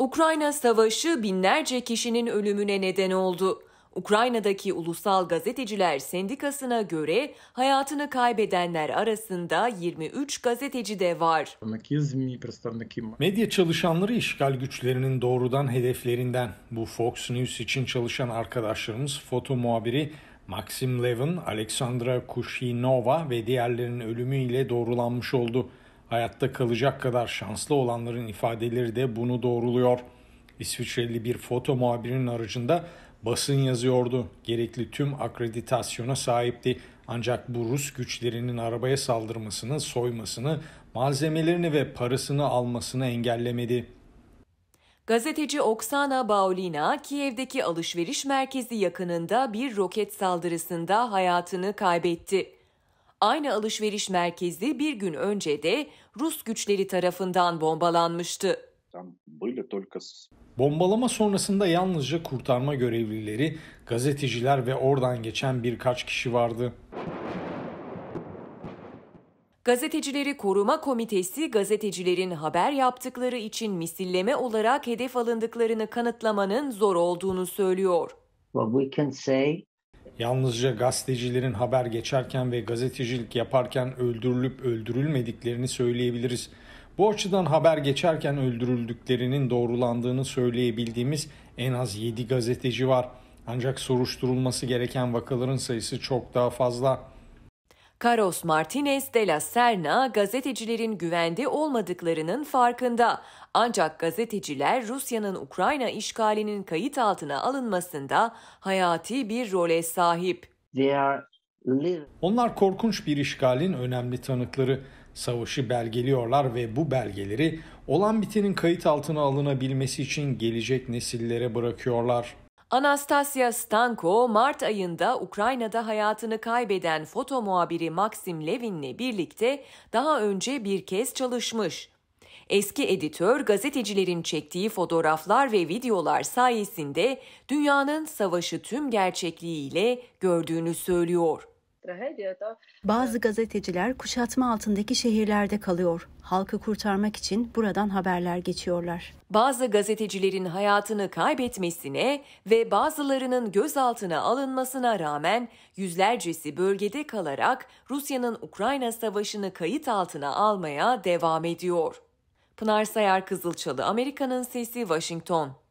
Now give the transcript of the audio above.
Ukrayna Savaşı binlerce kişinin ölümüne neden oldu. Ukrayna'daki Ulusal Gazeteciler Sendikası'na göre hayatını kaybedenler arasında 23 gazeteci de var. Medya çalışanları işgal güçlerinin doğrudan hedeflerinden. Bu Fox News için çalışan arkadaşlarımız foto muhabiri Maxim Levin, Alexandra Kushinova ve diğerlerinin ölümüyle doğrulanmış oldu. Hayatta kalacak kadar şanslı olanların ifadeleri de bunu doğruluyor. İsviçreli bir foto muhabirinin aracında basın yazıyordu. Gerekli tüm akreditasyona sahipti. Ancak bu Rus güçlerinin arabaya saldırmasını, soymasını, malzemelerini ve parasını almasını engellemedi. Gazeteci Oksana Baulina, Kiev'deki alışveriş merkezi yakınında bir roket saldırısında hayatını kaybetti aynı alışveriş merkezi bir gün önce de Rus güçleri tarafından bombalanmıştı. Bombalama sonrasında yalnızca kurtarma görevlileri, gazeteciler ve oradan geçen birkaç kişi vardı. Gazetecileri Koruma Komitesi gazetecilerin haber yaptıkları için misilleme olarak hedef alındıklarını kanıtlamanın zor olduğunu söylüyor. What we can say Yalnızca gazetecilerin haber geçerken ve gazetecilik yaparken öldürülüp öldürülmediklerini söyleyebiliriz. Bu açıdan haber geçerken öldürüldüklerinin doğrulandığını söyleyebildiğimiz en az 7 gazeteci var. Ancak soruşturulması gereken vakaların sayısı çok daha fazla. Carlos Martinez de la Serna gazetecilerin güvende olmadıklarının farkında. Ancak gazeteciler Rusya'nın Ukrayna işgalinin kayıt altına alınmasında hayati bir role sahip. Onlar korkunç bir işgalin önemli tanıkları. Savaşı belgeliyorlar ve bu belgeleri olan bitenin kayıt altına alınabilmesi için gelecek nesillere bırakıyorlar. Anastasia Stanko, Mart ayında Ukrayna'da hayatını kaybeden foto muhabiri Maxim Levin'le birlikte daha önce bir kez çalışmış. Eski editör gazetecilerin çektiği fotoğraflar ve videolar sayesinde dünyanın savaşı tüm gerçekliğiyle gördüğünü söylüyor. Bazı e, gazeteciler kuşatma altındaki şehirlerde kalıyor. Halkı kurtarmak için buradan haberler geçiyorlar. Bazı gazetecilerin hayatını kaybetmesine ve bazılarının gözaltına alınmasına rağmen yüzlercesi bölgede kalarak Rusya'nın Ukrayna savaşını kayıt altına almaya devam ediyor. Pınar Sayar Kızılçalı, Amerika'nın Sesi, Washington.